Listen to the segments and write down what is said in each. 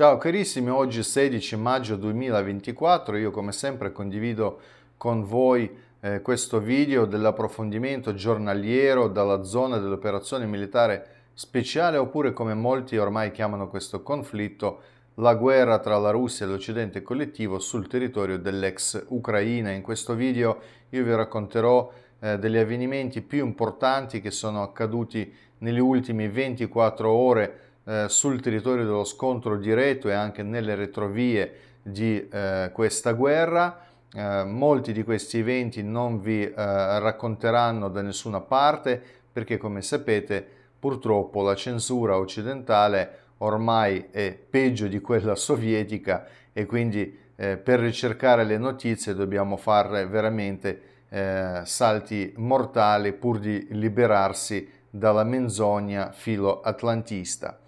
Ciao carissimi, oggi 16 maggio 2024, io come sempre condivido con voi eh, questo video dell'approfondimento giornaliero dalla zona dell'operazione militare speciale oppure come molti ormai chiamano questo conflitto, la guerra tra la Russia e l'Occidente collettivo sul territorio dell'ex Ucraina. In questo video io vi racconterò eh, degli avvenimenti più importanti che sono accaduti nelle ultime 24 ore eh, sul territorio dello scontro diretto e anche nelle retrovie di eh, questa guerra. Eh, molti di questi eventi non vi eh, racconteranno da nessuna parte perché come sapete purtroppo la censura occidentale ormai è peggio di quella sovietica e quindi eh, per ricercare le notizie dobbiamo fare veramente eh, salti mortali pur di liberarsi dalla menzogna filo-atlantista.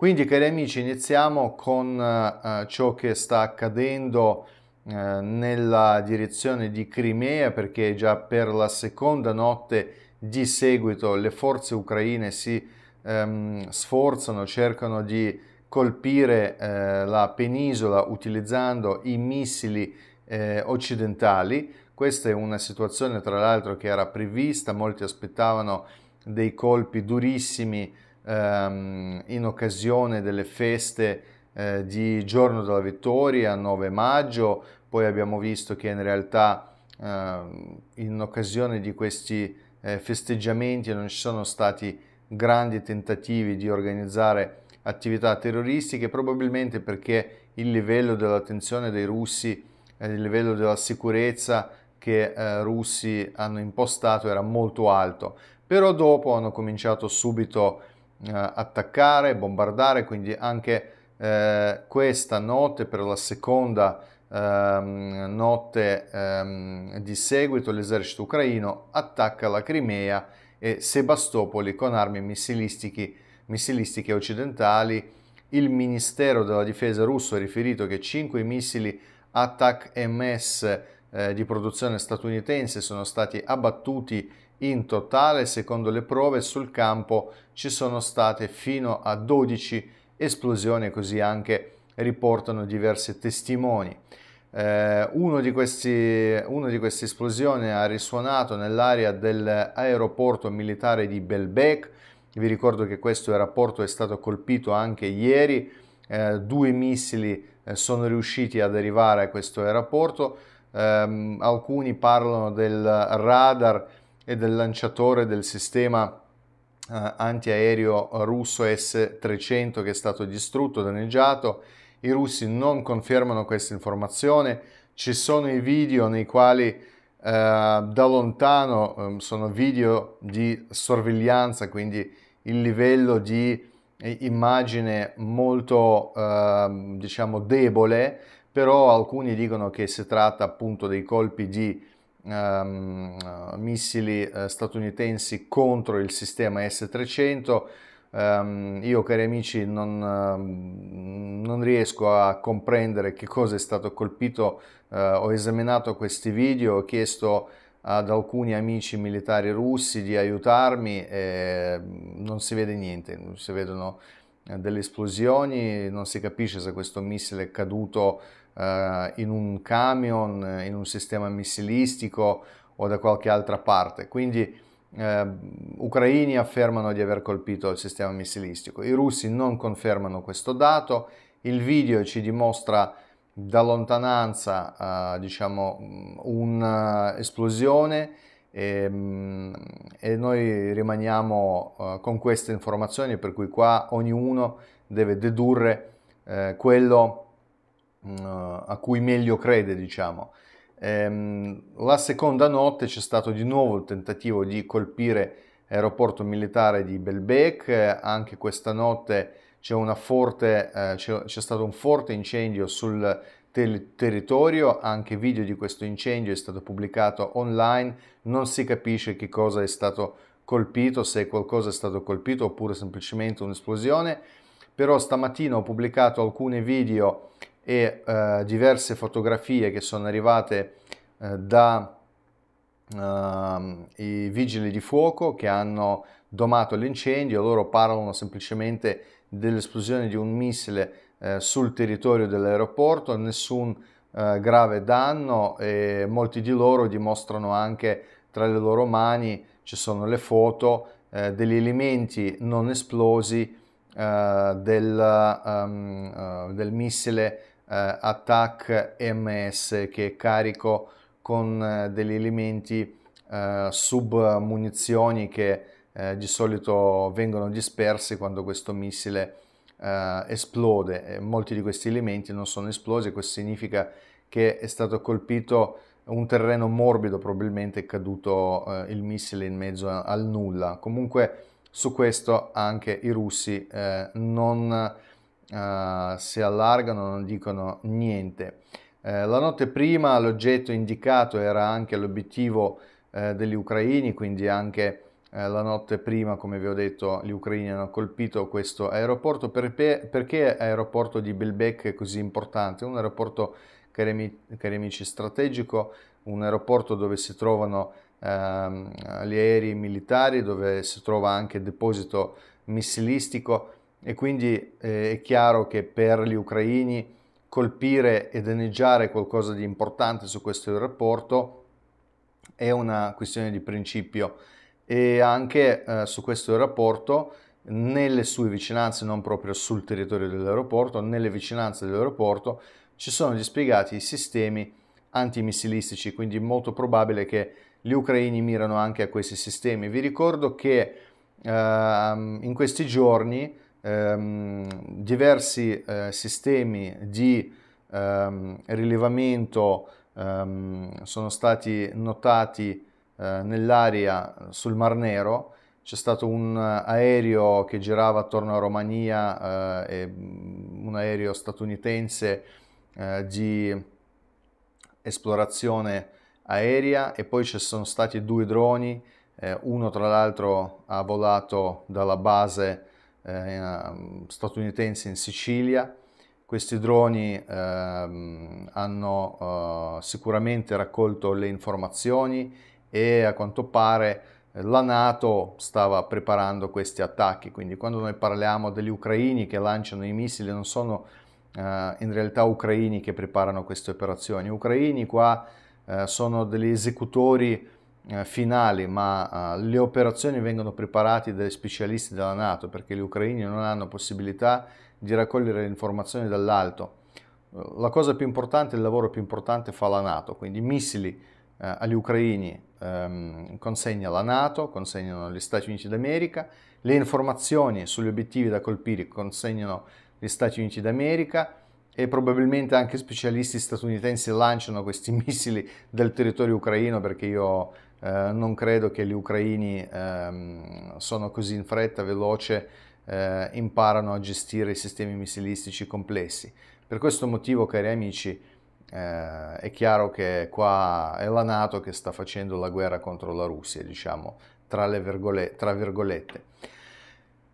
Quindi cari amici iniziamo con eh, ciò che sta accadendo eh, nella direzione di Crimea perché già per la seconda notte di seguito le forze ucraine si ehm, sforzano, cercano di colpire eh, la penisola utilizzando i missili eh, occidentali. Questa è una situazione tra l'altro che era prevista, molti aspettavano dei colpi durissimi ehm, in occasione delle feste eh, di Giorno della Vittoria, 9 maggio, poi abbiamo visto che in realtà eh, in occasione di questi eh, festeggiamenti non ci sono stati grandi tentativi di organizzare attività terroristiche, probabilmente perché il livello dell'attenzione dei russi, eh, il livello della sicurezza che eh, russi hanno impostato era molto alto, però dopo hanno cominciato subito eh, attaccare, bombardare, quindi anche eh, questa notte per la seconda ehm, notte ehm, di seguito l'esercito ucraino attacca la Crimea e Sebastopoli con armi missilistiche occidentali. Il Ministero della Difesa russo ha riferito che 5 missili Attack MS eh, di produzione statunitense sono stati abbattuti in totale, secondo le prove, sul campo ci sono state fino a 12 esplosioni, così anche riportano diversi testimoni. Eh, uno di questi, una di queste esplosioni ha risuonato nell'area dell'aeroporto militare di Belbec. Vi ricordo che questo aeroporto è stato colpito anche ieri. Eh, due missili eh, sono riusciti ad arrivare a questo aeroporto. Ehm, alcuni parlano del radar e del lanciatore del sistema eh, antiaereo russo S-300 che è stato distrutto, danneggiato. I russi non confermano questa informazione, ci sono i video nei quali eh, da lontano eh, sono video di sorveglianza, quindi il livello di immagine molto ehm, diciamo debole, però alcuni dicono che si tratta appunto dei colpi di um, missili eh, statunitensi contro il sistema S-300. Um, ehm, io, cari amici, non, um, non, riesco a comprendere che cosa è stato colpito. Uh, ho esaminato questi video, ho chiesto ad alcuni amici militari russi di aiutarmi e non si vede niente, si vedono eh, delle esplosioni, non si capisce se questo missile è caduto eh, in un camion, eh, in un sistema missilistico o da qualche altra parte. Quindi eh, ucraini affermano di aver colpito il sistema missilistico, i russi non confermano questo dato, il video ci dimostra da lontananza eh, diciamo un'esplosione eh, e, mm, e, noi rimaniamo eh, con queste informazioni per cui qua ognuno deve dedurre eh, quello Mm, a cui meglio crede, diciamo. Ehm, la seconda notte c'è stato di nuovo il tentativo di colpire l'aeroporto militare di Belbek, anche questa notte c'è, forte, eh, c'è, c'è stato un forte incendio sul tel- territorio, anche video di questo incendio è stato pubblicato online, non si capisce che cosa è stato colpito, se qualcosa è stato colpito oppure semplicemente un'esplosione, però stamattina ho pubblicato alcuni video e eh, diverse fotografie che sono arrivate eh, dai ehm, vigili di fuoco che hanno domato l'incendio, loro parlano semplicemente dell'esplosione di un missile eh, sul territorio dell'aeroporto, nessun eh, grave danno e molti di loro dimostrano anche tra le loro mani ci sono le foto eh, degli elementi non esplosi eh, del, um, uh, del, missile eh, attack ms che carico con eh, degli elementi eh, sub munizioni che di solito vengono dispersi quando questo missile esplode e molti di questi elementi non sono esplosi questo significa che è stato colpito un terreno morbido, probabilmente è caduto eh, il missile in mezzo al nulla. Comunque su questo anche i russi eh, non eh, si allargano, non dicono niente. Eh, la notte prima l'oggetto indicato era anche l'obiettivo eh, degli ucraini, quindi anche eh, la notte prima, come vi ho detto, gli ucraini hanno colpito questo aeroporto. Per perché l'aeroporto di Belbec è così importante? Un aeroporto, cari, ami cari amici, strategico, un aeroporto dove si trovano ehm, gli aerei militari, dove si trova anche deposito missilistico e quindi eh, è chiaro che per gli ucraini colpire e danneggiare qualcosa di importante su questo aeroporto è una questione di principio e anche eh, su questo aeroporto nelle sue vicinanze, non proprio sul territorio dell'aeroporto, nelle vicinanze dell'aeroporto ci sono dispiegati i sistemi antimissilistici, quindi è molto probabile che gli ucraini mirano anche a questi sistemi. Vi ricordo che eh, in questi giorni ehm, diversi eh, sistemi di ehm, rilevamento ehm, sono stati notati eh, nell'area sul Mar Nero. C'è stato un aereo che girava attorno a Romania, eh, mm, un aereo statunitense eh, di esplorazione aerea e poi ci sono stati due droni, eh, uno tra l'altro ha volato dalla base eh, ehm, statunitense in Sicilia. Questi droni ehm, eh, hanno sicuramente raccolto le informazioni e a quanto pare la Nato stava preparando questi attacchi, quindi quando noi parliamo degli ucraini che lanciano i missili non sono eh, in realtà ucraini che preparano queste operazioni, ucraini qua eh, sono degli esecutori eh, finali, ma eh, le operazioni vengono preparate dagli specialisti della Nato perché gli ucraini non hanno possibilità di raccogliere le informazioni dall'alto. La cosa più importante, il lavoro più importante fa la Nato, quindi i missili eh, agli ucraini ehm, consegna la Nato, consegnano gli Stati Uniti d'America, le informazioni sugli obiettivi da colpire consegnano gli Stati Uniti d'America, e probabilmente anche specialisti statunitensi lanciano questi missili dal territorio ucraino perché io eh, non credo che gli ucraini ehm, sono così in fretta, veloce, eh, imparano a gestire i sistemi missilistici complessi. Per questo motivo, cari amici, eh, è chiaro che qua è la Nato che sta facendo la guerra contro la Russia, diciamo, tra, virgole, tra virgolette.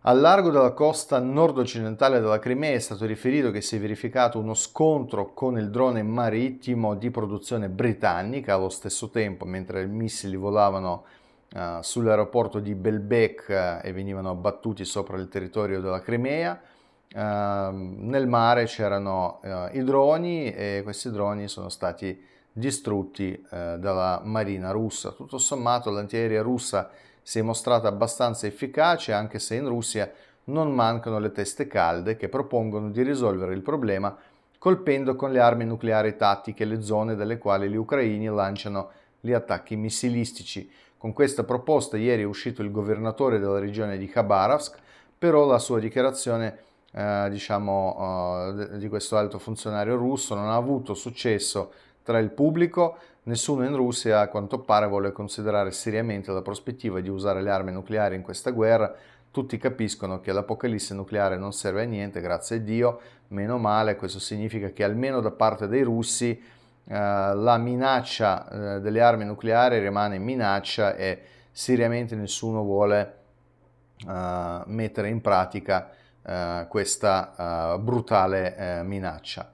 Al largo della costa nord-occidentale della Crimea è stato riferito che si è verificato uno scontro con il drone marittimo di produzione britannica allo stesso tempo, mentre i missili volavano uh, sull'aeroporto di Belbek uh, e venivano abbattuti sopra il territorio della Crimea. Uh, nel mare c'erano eh, i droni e questi droni sono stati distrutti dalla marina russa. Tutto sommato l'antiaerea russa si è mostrata abbastanza efficace anche se in Russia non mancano le teste calde che propongono di risolvere il problema colpendo con le armi nucleari tattiche le zone dalle quali gli ucraini lanciano gli attacchi missilistici. Con questa proposta ieri è uscito il governatore della regione di Khabarovsk, però la sua dichiarazione eh, diciamo, eh, di questo alto funzionario russo non ha avuto successo tra il pubblico, nessuno in Russia a quanto pare vuole considerare seriamente la prospettiva di usare le armi nucleari in questa guerra, tutti capiscono che l'apocalisse nucleare non serve a niente, grazie a Dio, meno male, questo significa che almeno da parte dei russi eh, la minaccia eh, delle armi nucleari rimane minaccia e seriamente nessuno vuole eh, mettere in pratica eh, questa eh, brutale eh, minaccia.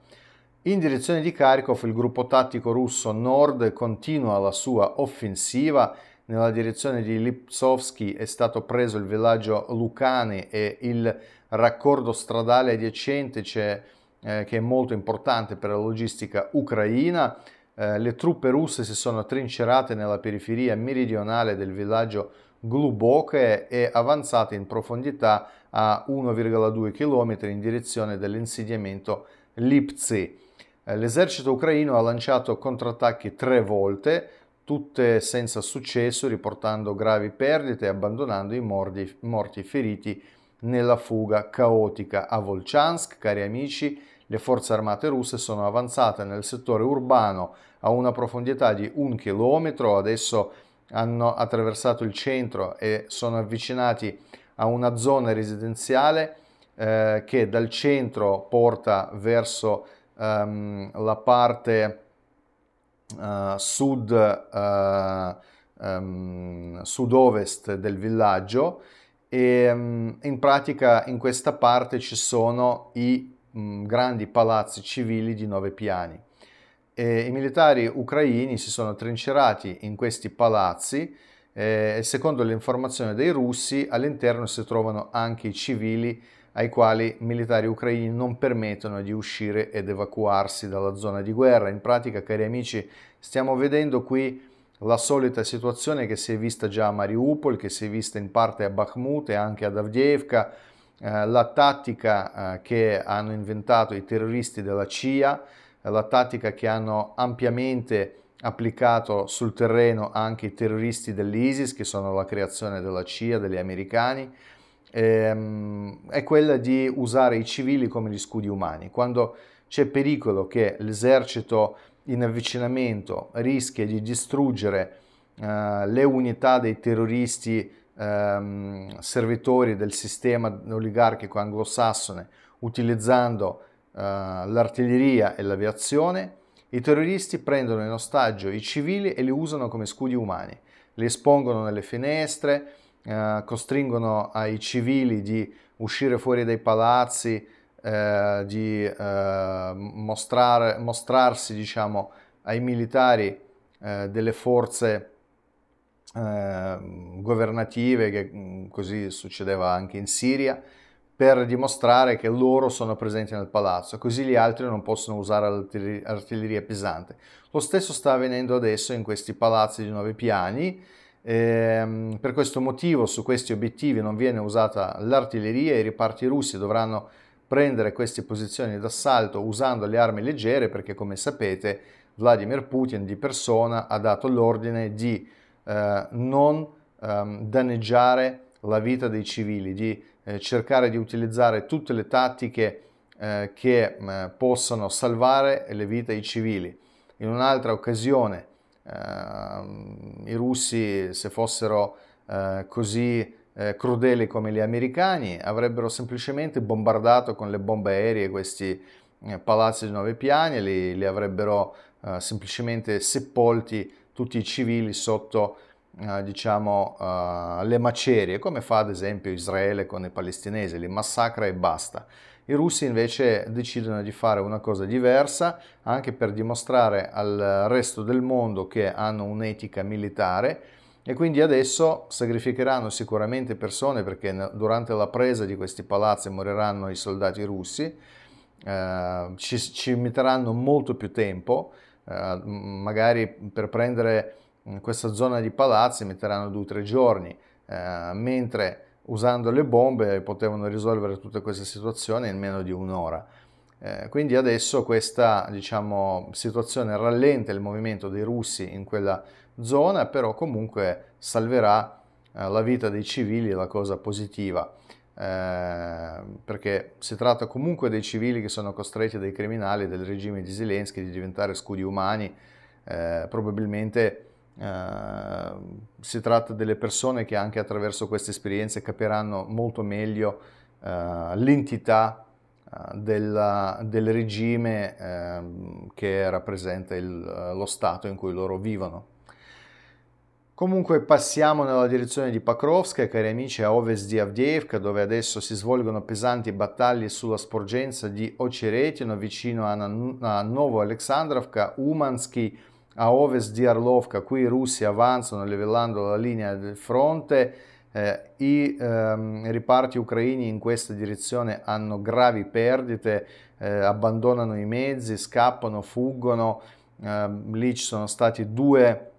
In direzione di Kharkov il gruppo tattico russo Nord continua la sua offensiva. Nella direzione di Lipsovsky è stato preso il villaggio Lucane e il raccordo stradale adiacente eh, che è molto importante per la logistica ucraina. Eh, le truppe russe si sono trincerate nella periferia meridionale del villaggio Gluboche e avanzate in profondità a 1,2 km in direzione dell'insediamento Lipsy. Eh, l'esercito ucraino ha lanciato contrattacchi tre volte, tutte senza successo, riportando gravi perdite e abbandonando i morti, e feriti nella fuga caotica a Volchansk, cari amici, le forze armate russe sono avanzate nel settore urbano a una profondità di un chilometro, adesso hanno attraversato il centro e sono avvicinati a una zona residenziale eh, che dal centro porta verso um, la parte uh, sud, uh, um, sud-ovest del villaggio e um, in pratica in questa parte ci sono i mm, grandi palazzi civili di nove piani. E I militari ucraini si sono trincerati in questi palazzi eh, e secondo le informazioni dei russi all'interno si trovano anche i civili ai quali i militari ucraini non permettono di uscire ed evacuarsi dalla zona di guerra. In pratica, cari amici, stiamo vedendo qui la solita situazione che si è vista già a Mariupol, che si è vista in parte a Bakhmut e anche ad Avdievka, eh, la tattica eh, che hanno inventato i terroristi della CIA, la tattica che hanno ampiamente applicato sul terreno anche i terroristi dell'ISIS, che sono la creazione della CIA, degli americani, ehm, è quella di usare i civili come gli scudi umani. Quando c'è pericolo che l'esercito in avvicinamento rischia di distruggere eh, le unità dei terroristi ehm, servitori del sistema oligarchico anglosassone utilizzando eh, l'artiglieria e l'aviazione, i terroristi prendono in ostaggio i civili e li usano come scudi umani, li espongono nelle finestre, eh, costringono ai civili di uscire fuori dai palazzi, eh, di eh, mostrare, mostrarsi diciamo, ai militari eh, delle forze eh, governative, che mm, così succedeva anche in Siria, per dimostrare che loro sono presenti nel palazzo, così gli altri non possono usare artiglieria pesante. Lo stesso sta avvenendo adesso in questi palazzi di nove piani, eh, per questo motivo su questi obiettivi non viene usata l'artiglieria e i reparti russi dovranno prendere queste posizioni d'assalto usando le armi leggere perché come sapete Vladimir Putin di persona ha dato l'ordine di eh, non ehm, danneggiare la vita dei civili, di eh, cercare di utilizzare tutte le tattiche eh, che eh, possano salvare le vite dei civili. In un'altra occasione Ehm, i russi, se fossero eh, così eh, crudeli come gli americani, avrebbero semplicemente bombardato con le bombe aeree questi eh, palazzi di nove piani e li, li avrebbero semplicemente sepolti tutti i civili sotto diciamo le macerie come fa ad esempio Israele con i palestinesi li massacra e basta i russi invece decidono di fare una cosa diversa anche per dimostrare al resto del mondo che hanno un'etica militare e quindi adesso sacrificheranno sicuramente persone perché durante la presa di questi palazzi moriranno i soldati russi, eh, ci, ci metteranno molto più tempo, eh, magari per prendere mm, questa zona di palazzi metteranno due o tre giorni, eh, mentre usando le bombe potevano risolvere tutte queste situazioni in meno di un'ora. Eh, quindi adesso questa diciamo, situazione rallenta il movimento dei russi in quella zona, però comunque salverà eh, la vita dei civili, la cosa positiva, eh, perché si tratta comunque dei civili che sono costretti dai criminali del regime di Zelensky di diventare scudi umani, eh, probabilmente Ehm, si tratta delle persone che anche attraverso queste esperienze capiranno molto meglio uh, l'entità uh, della, del regime ehm, che rappresenta il, eh, lo Stato in cui loro vivono. Comunque passiamo nella direzione di Pakrovska, cari amici, a ovest di Avdievka, dove adesso si svolgono pesanti battaglie sulla sporgenza di Oceretino, vicino a, Nan- a Novo Aleksandrovka, Umansky, a ovest di Arlovka, qui i russi avanzano levellando la linea del fronte, eh, i ehm, riparti ucraini in questa direzione hanno gravi perdite, eh, abbandonano i mezzi, scappano, fuggono, eh, lì ci sono stati due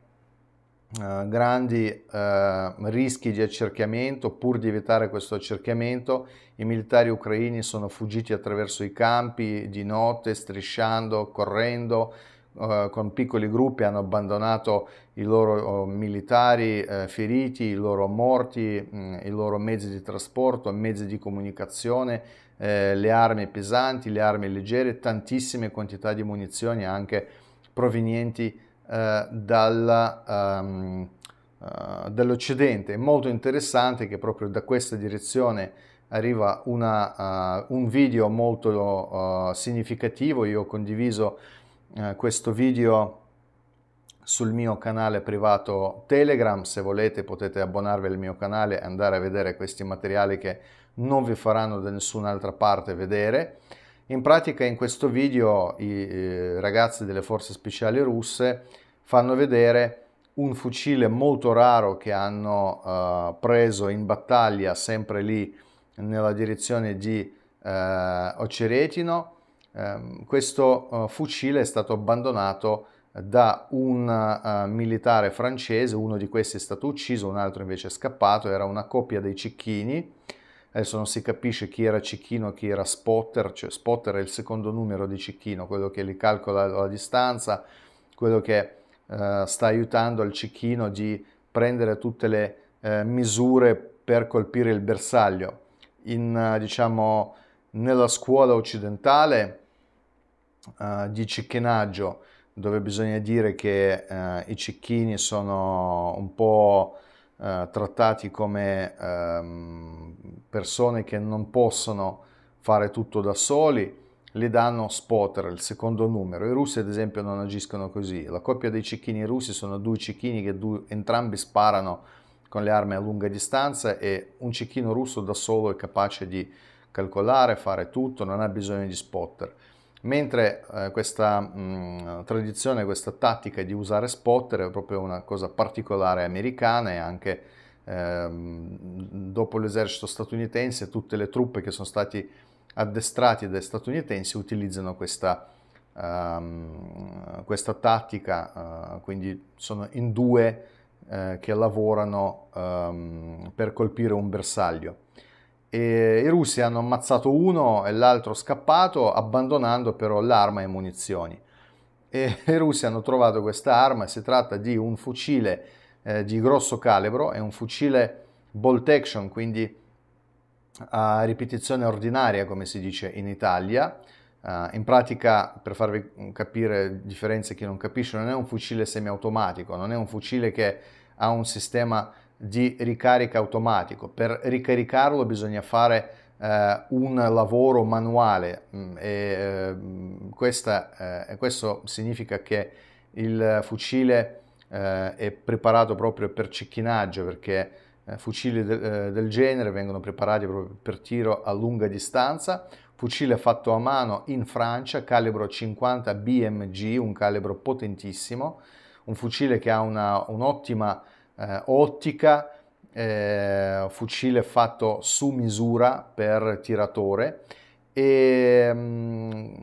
eh, grandi eh, rischi di accerchiamento, pur di evitare questo accerchiamento i militari ucraini sono fuggiti attraverso i campi di notte, strisciando, correndo, eh, con piccoli gruppi hanno abbandonato i loro oh, militari eh, feriti, i loro morti, mh, mm, i loro mezzi di trasporto, mezzi di comunicazione, eh, le armi pesanti, le armi leggere, tantissime quantità di munizioni anche provenienti eh, dalla, um, dall'Occidente. È molto interessante che proprio da questa direzione arriva una, uh, un video molto uh, significativo, io ho condiviso eh, questo video sul mio canale privato Telegram, se volete potete abbonarvi al mio canale e andare a vedere questi materiali che non vi faranno da nessun'altra parte vedere. In pratica in questo video i ragazzi delle forze speciali russe fanno vedere un fucile molto raro che hanno eh, preso in battaglia sempre lì nella direzione di eh, Oceretino Ehm, questo eh, fucile è stato abbandonato eh, da un eh, militare francese, uno di questi è stato ucciso, un altro invece è scappato, era una coppia dei Cicchini, adesso non si capisce chi era Cicchino e chi era Spotter, cioè Spotter è il secondo numero di Cicchino, quello che li calcola la distanza, quello che eh, sta aiutando al Cicchino di prendere tutte le eh, misure per colpire il bersaglio. In, diciamo, nella scuola occidentale uh, di cecchinaggio dove bisogna dire che uh, i cecchini sono un po' uh, trattati come um, persone che non possono fare tutto da soli, le danno spotter, il secondo numero. I russi ad esempio non agiscono così, la coppia dei cecchini russi sono due cecchini che due, entrambi sparano con le armi a lunga distanza e un cecchino russo da solo è capace di calcolare, fare tutto, non ha bisogno di spotter. Mentre eh, questa mh, mm, tradizione, questa tattica di usare spotter è proprio una cosa particolare americana e anche ehm, dopo l'esercito statunitense tutte le truppe che sono stati addestrati dai statunitensi utilizzano questa, ehm, questa tattica, eh, quindi sono in due eh, che lavorano ehm, per colpire un bersaglio e i russi hanno ammazzato uno e l'altro scappato abbandonando però l'arma e munizioni. E i russi hanno trovato questa arma, si tratta di un fucile eh, di grosso calibro, è un fucile bolt action, quindi a ripetizione ordinaria come si dice in Italia. Uh, in pratica, per farvi capire differenze che non capisce, non è un fucile semiautomatico, non è un fucile che ha un sistema di ricarica automatico. Per ricaricarlo bisogna fare eh, un lavoro manuale mm, e eh, questa, eh, questo significa che il fucile eh, è preparato proprio per cecchinaggio perché eh, fucili de eh, del genere vengono preparati proprio per tiro a lunga distanza. Fucile fatto a mano in Francia, calibro 50 BMG, un calibro potentissimo, un fucile che ha un'ottima eh, ottica, eh, fucile fatto su misura per tiratore e mm,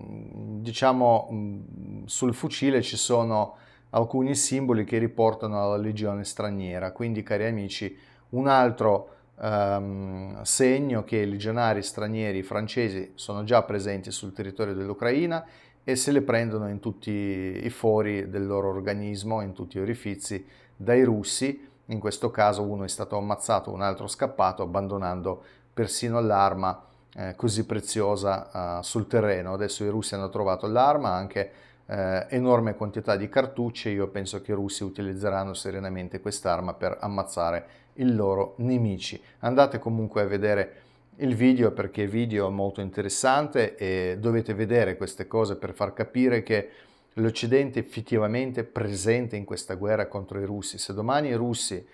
diciamo mm, sul fucile ci sono alcuni simboli che riportano alla legione straniera quindi cari amici un altro ehm, segno che i legionari stranieri francesi sono già presenti sul territorio dell'Ucraina e se le prendono in tutti i fori del loro organismo in tutti gli orifizi dai russi, in questo caso uno è stato ammazzato, un altro scappato, abbandonando persino l'arma eh, così preziosa eh, sul terreno. Adesso i russi hanno trovato l'arma, anche eh, enorme quantità di cartucce, io penso che i russi utilizzeranno serenamente quest'arma per ammazzare i loro nemici. Andate comunque a vedere il video perché il video è molto interessante e dovete vedere queste cose per far capire che l'Occidente effettivamente presente in questa guerra contro i russi. Se domani i russi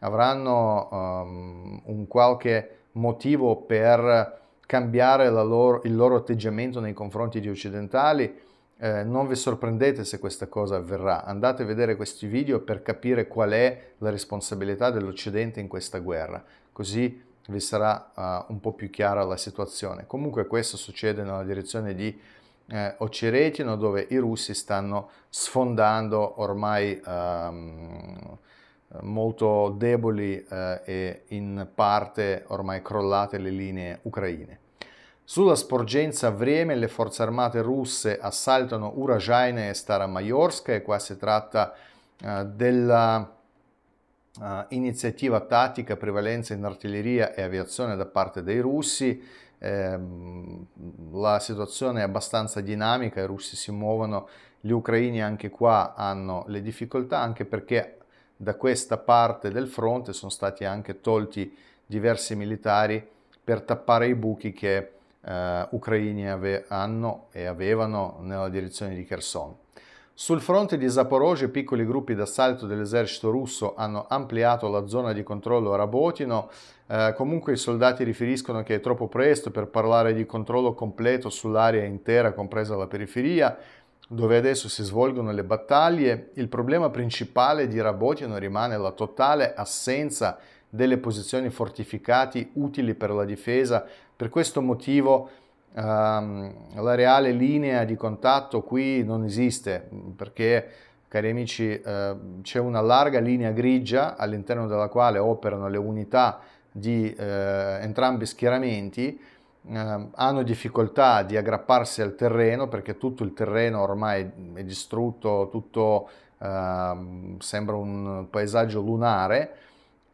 avranno um, un qualche motivo per cambiare loro, il loro atteggiamento nei confronti di occidentali, eh, non vi sorprendete se questa cosa avverrà. Andate a vedere questi video per capire qual è la responsabilità dell'Occidente in questa guerra, così vi sarà uh, un po' più chiara la situazione. Comunque questo succede nella direzione di eh, Oceretino dove i russi stanno sfondando ormai ehm, molto deboli eh, e in parte ormai crollate le linee ucraine. Sulla sporgenza Vreme le forze armate russe assaltano Urajaina e Staromayorska e qua si tratta eh, della eh, iniziativa tattica, prevalenza in artiglieria e aviazione da parte dei russi Ehm, la situazione è abbastanza dinamica, i russi si muovono, gli ucraini anche qua hanno le difficoltà, anche perché da questa parte del fronte sono stati anche tolti diversi militari per tappare i buchi che eh, ucraini ave- hanno e avevano nella direzione di Kherson. Sul fronte di Zaporozhye piccoli gruppi d'assalto dell'esercito russo hanno ampliato la zona di controllo a Rabotino, eh, comunque i soldati riferiscono che è troppo presto per parlare di controllo completo sull'area intera compresa la periferia, dove adesso si svolgono le battaglie. Il problema principale di Rabotino rimane la totale assenza delle posizioni fortificate utili per la difesa, per questo motivo Ehm, la reale linea di contatto qui non esiste perché cari amici, eh, c'è una larga linea grigia all'interno della quale operano le unità di eh, entrambi schieramenti, ehm, hanno difficoltà di aggrapparsi al terreno perché tutto il terreno ormai è distrutto, tutto ehm, sembra un paesaggio lunare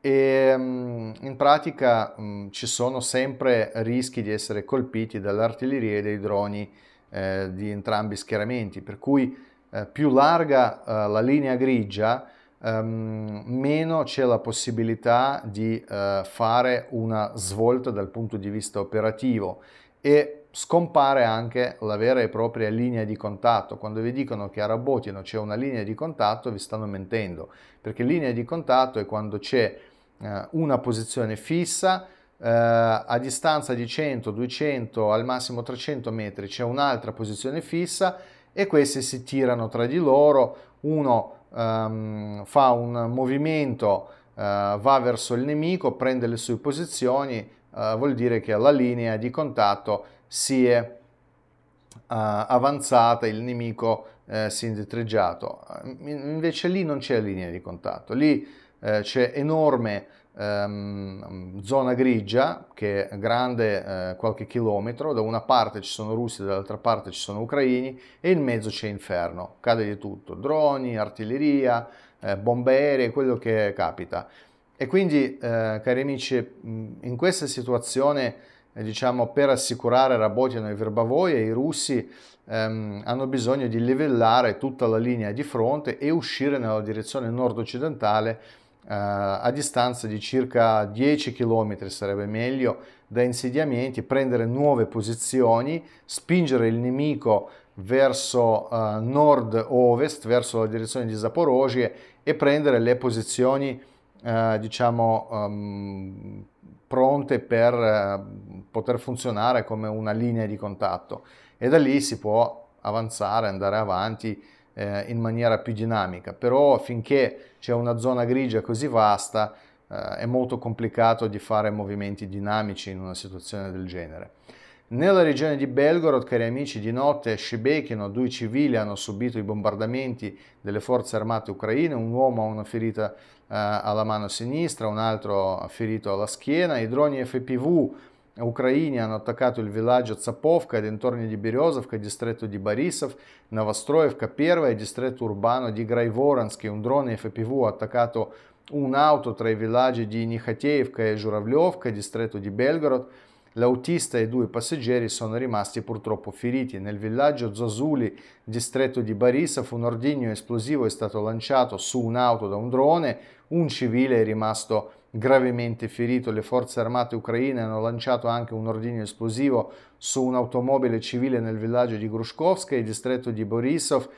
e mm, in pratica mm, ci sono sempre rischi di essere colpiti dall'artiglieria e dai droni eh, di entrambi i schieramenti, per cui eh, più larga eh, la linea grigia, ehm, meno c'è la possibilità di eh, fare una svolta dal punto di vista operativo e scompare anche la vera e propria linea di contatto. Quando vi dicono che a Rabotino c'è una linea di contatto, vi stanno mentendo, perché linea di contatto è quando c'è eh, una posizione fissa, eh, a distanza di 100, 200, al massimo 300 metri c'è un'altra posizione fissa e questi si tirano tra di loro, uno um, fa un movimento, uh, va verso il nemico, prende le sue posizioni, uh, vuol dire che la linea di contatto si è uh, avanzata, il nemico si è indietreggiato. Invece lì non c'è linea di contatto, lì eh, c'è enorme ehm, zona grigia che è grande eh, qualche chilometro, da una parte ci sono russi, dall'altra parte ci sono ucraini e in mezzo c'è inferno, cade di tutto, droni, artiglieria, eh, bombe aeree, quello che capita. E quindi, eh, cari amici, mm, in questa situazione eh, diciamo, per assicurare Rabotina e Verbavoia, i russi ehm, hanno bisogno di livellare tutta la linea di fronte e uscire nella direzione nord-occidentale eh, a distanza di circa 10 km sarebbe meglio da insediamenti, prendere nuove posizioni, spingere il nemico verso uh, nord-ovest, verso la direzione di Zaporozhye e prendere le posizioni uh, diciamo um, pronte per uh, poter funzionare come una linea di contatto e da lì si può avanzare, andare avanti eh, in maniera più dinamica, però finché c'è una zona grigia così vasta eh, è molto complicato di fare movimenti dinamici in una situazione del genere. Nella regione di Belgorod, cari amici, di notte a Shebekino due civili hanno subito i bombardamenti delle forze armate ucraine, un uomo ha una ferita eh, alla mano sinistra, un altro ha ferito alla schiena, i droni FPV Ucraini hanno attaccato il villaggio Zapovca ai dintorni di Berezovka, distretto di Borisov, Novostroevka 1 e distretto urbano di Graivoransky. Un drone FPV ha attaccato un'auto tra i villaggi di Nihateevka e Giuravliovka, distretto di Belgorod. L'autista e due passeggeri sono rimasti purtroppo feriti. Nel villaggio Zazuli, distretto di Barisov, un ordigno esplosivo è stato lanciato su un'auto da un drone, un civile è rimasto ferito gravemente ferito. Le forze armate ucraine hanno lanciato anche un ordigno esplosivo su un'automobile civile nel villaggio di Grushkovsk e il distretto di Borisov.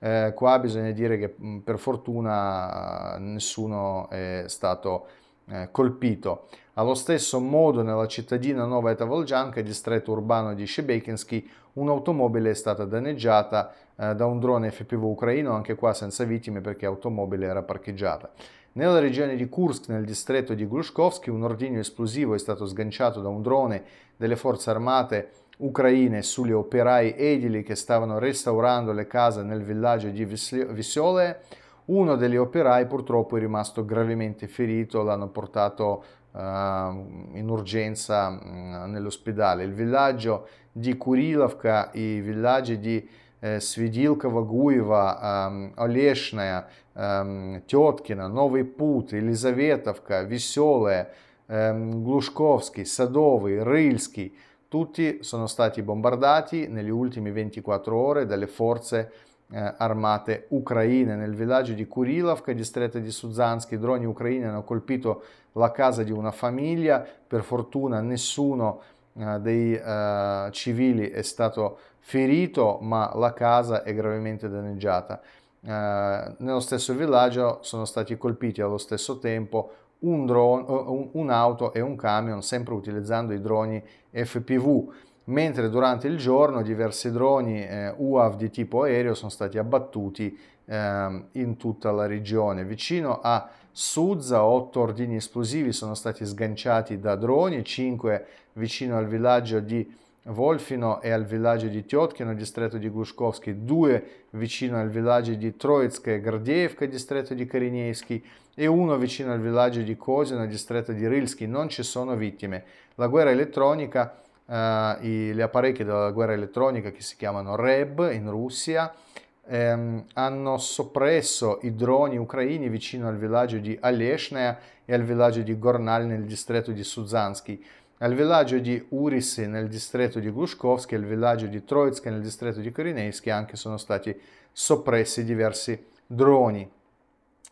Eh, qua bisogna dire che per fortuna nessuno è stato ferito eh, colpito. Allo stesso modo nella cittadina Nova Etavolgianca, distretto urbano di Shebekinsky, un'automobile è stata danneggiata eh, da un drone FPV ucraino, anche qua senza vittime perché l'automobile era parcheggiata. Nella regione di Kursk, nel distretto di Glushkovsky, un ordigno esplosivo è stato sganciato da un drone delle forze armate ucraine sugli operai edili che stavano restaurando le case nel villaggio di Visiole. Uno degli operai purtroppo è rimasto gravemente ferito, l'hanno portato uh, in urgenza uh, nell'ospedale. Il villaggio di Kurilovka, i villaggi di eh, Svidilkova, Guiva, um, Олешная, um, Теткина, Новый Пут, Елизаветовка, Веселая, um, Глушковский, Садовый, Рыльский, tutti sono stati bombardati nelle ultime 24 ore dalle forze eh, armate ucraine. Nel villaggio di Kurilovka, distretto di Suzanski, i droni ucraini hanno colpito la casa di una famiglia. Per fortuna nessuno eh, dei eh, civili è stato ferito, ma la casa è gravemente danneggiata. Eh, nello stesso villaggio sono stati colpiti allo stesso tempo un drone, eh, un'auto e un camion, sempre utilizzando i droni FPV mentre durante il giorno diversi droni eh, UAV di tipo aereo sono stati abbattuti eh, in tutta la regione. Vicino a Suzza otto ordini esplosivi sono stati sganciati da droni, 5 vicino al villaggio di Volfino e al villaggio di Tiotkino, distretto di Gushkovsky, due vicino al villaggio di Troitska e Gardievka, distretto di Karinevsky, e uno vicino al villaggio di Cosino, distretto di Rilsky. Non ci sono vittime. La guerra elettronica eh, i, le apparecchi della guerra elettronica che si chiamano REB in Russia ehm, hanno soppresso i droni ucraini vicino al villaggio di Aleshnaya e al villaggio di Gornal nel distretto di Suzansky, al villaggio di Uris nel distretto di Glushkovsky al villaggio di Troitsk nel distretto di Korinevsky anche sono stati soppressi diversi droni.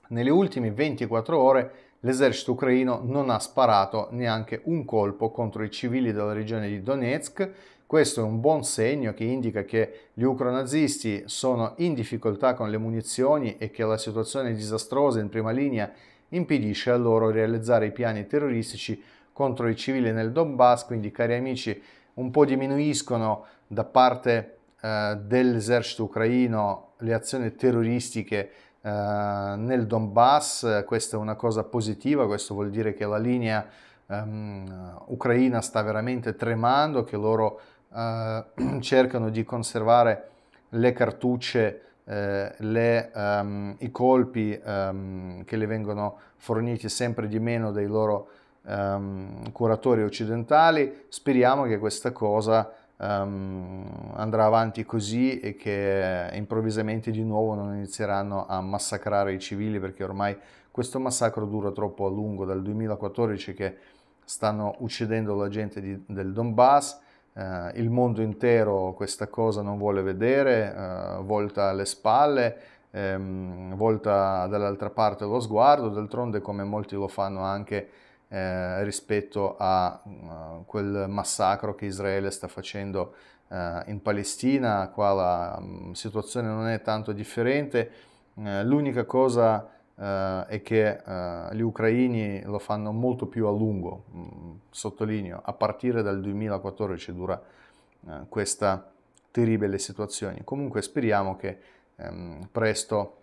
Nelle ultime 24 ore L'esercito ucraino non ha sparato neanche un colpo contro i civili della regione di Donetsk. Questo è un buon segno che indica che gli ucronazisti sono in difficoltà con le munizioni e che la situazione disastrosa in prima linea impedisce a loro realizzare i piani terroristici contro i civili nel Donbass. Quindi, cari amici, un po' diminuiscono da parte eh, dell'esercito ucraino le azioni terroristiche eh, nel Donbass, questa è una cosa positiva, questo vuol dire che la linea um, ucraina sta veramente tremando, che loro uh, cercano di conservare le cartucce, uh, le, um, i colpi um, che le vengono forniti sempre di meno dai loro curatori occidentali. Speriamo che questa cosa um, andrà avanti così e che improvvisamente di nuovo non inizieranno a massacrare i civili perché ormai questo massacro dura troppo a lungo, dal 2014 che stanno uccidendo la gente di, del Donbass, eh, il mondo intero questa cosa non vuole vedere, eh, volta le spalle, ehm, volta dall'altra parte lo sguardo, d'altronde come molti lo fanno anche eh, rispetto a uh, quel massacro che Israele sta facendo uh, in Palestina, qua la um, situazione non è tanto differente, uh, l'unica cosa è che gli ucraini lo fanno molto più a lungo, mh, mm, sottolineo, a partire dal 2014 dura questa terribile situazione. Comunque speriamo che um, presto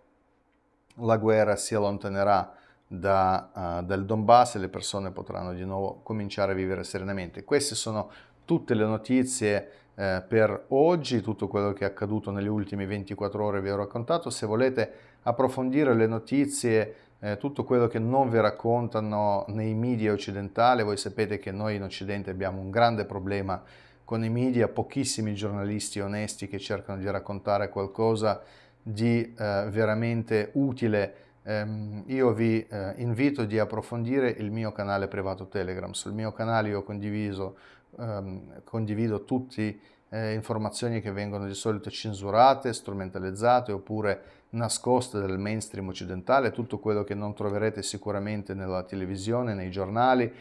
la guerra si allontanerà da, uh, dal Donbass e le persone potranno di nuovo cominciare a vivere serenamente. Queste sono tutte le notizie eh, per oggi, tutto quello che è accaduto nelle ultime 24 ore vi ho raccontato. Se volete approfondire le notizie, eh, tutto quello che non vi raccontano nei media occidentali, voi sapete che noi in Occidente abbiamo un grande problema con i media, pochissimi giornalisti onesti che cercano di raccontare qualcosa di eh, veramente utile ehm, io vi eh, invito di approfondire il mio canale privato Telegram. Sul mio canale io condiviso, ehm, condivido tutte eh, informazioni che vengono di solito censurate, strumentalizzate oppure nascoste dal mainstream occidentale, tutto quello che non troverete sicuramente nella televisione, nei giornali,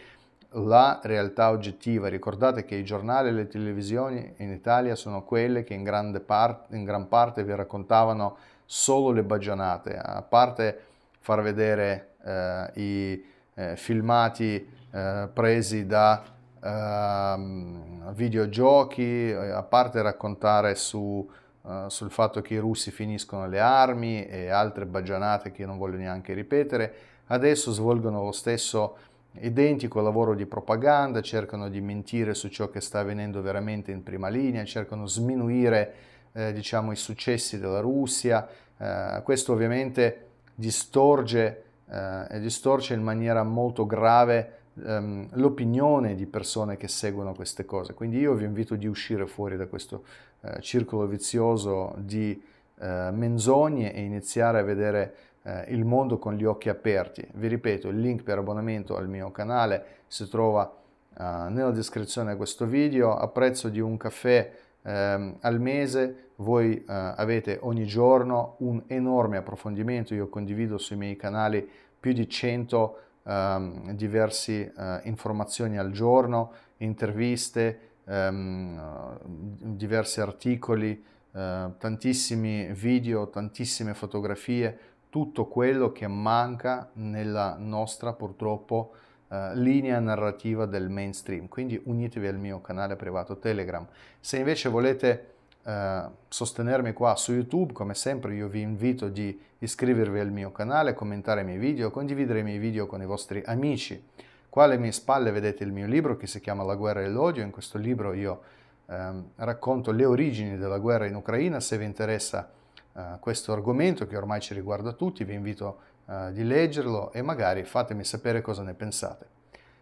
la realtà oggettiva. Ricordate che i giornali e le televisioni in Italia sono quelle che in, parte, in gran parte vi raccontavano solo le baggianate, a parte far vedere eh, i eh, filmati eh, presi da ehm, videogiochi, eh, a parte raccontare su, eh, sul fatto che i russi finiscono le armi e altre bagianate che non voglio neanche ripetere, adesso svolgono lo stesso identico lavoro di propaganda, cercano di mentire su ciò che sta avvenendo veramente in prima linea, cercano di sminuire eh, diciamo, i successi della Russia. Eh, questo ovviamente distorge eh, e distorce in maniera molto grave ehm, l'opinione di persone che seguono queste cose. Quindi io vi invito di uscire fuori da questo eh, circolo vizioso di eh, menzogne e iniziare a vedere eh, il mondo con gli occhi aperti. Vi ripeto, il link per abbonamento al mio canale si trova eh, nella descrizione di questo video. A prezzo di un caffè ehm, al mese voi eh, avete ogni giorno un enorme approfondimento, io condivido sui miei canali più di 100 ehm, diverse eh, informazioni al giorno, interviste, ehm, diversi articoli, eh, tantissimi video, tantissime fotografie, tutto quello che manca nella nostra purtroppo eh, linea narrativa del mainstream. Quindi unitevi al mio canale privato Telegram. Se invece volete eh, sostenermi qua su YouTube, come sempre io vi invito di iscrivervi al mio canale, commentare i miei video, condividere i miei video con i vostri amici. Qua alle mie spalle vedete il mio libro che si chiama La guerra e l'odio, in questo libro io eh, racconto le origini della guerra in Ucraina, se vi interessa eh, questo argomento che ormai ci riguarda tutti, vi invito eh, di leggerlo e magari fatemi sapere cosa ne pensate.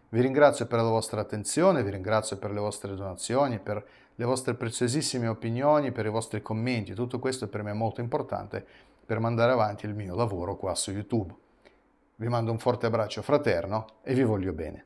Vi ringrazio per la vostra attenzione, vi ringrazio per le vostre donazioni, per le vostre preziosissime opinioni, per i vostri commenti. Tutto questo per me è molto importante per mandare avanti il mio lavoro qua su YouTube. Vi mando un forte abbraccio fraterno e vi voglio bene.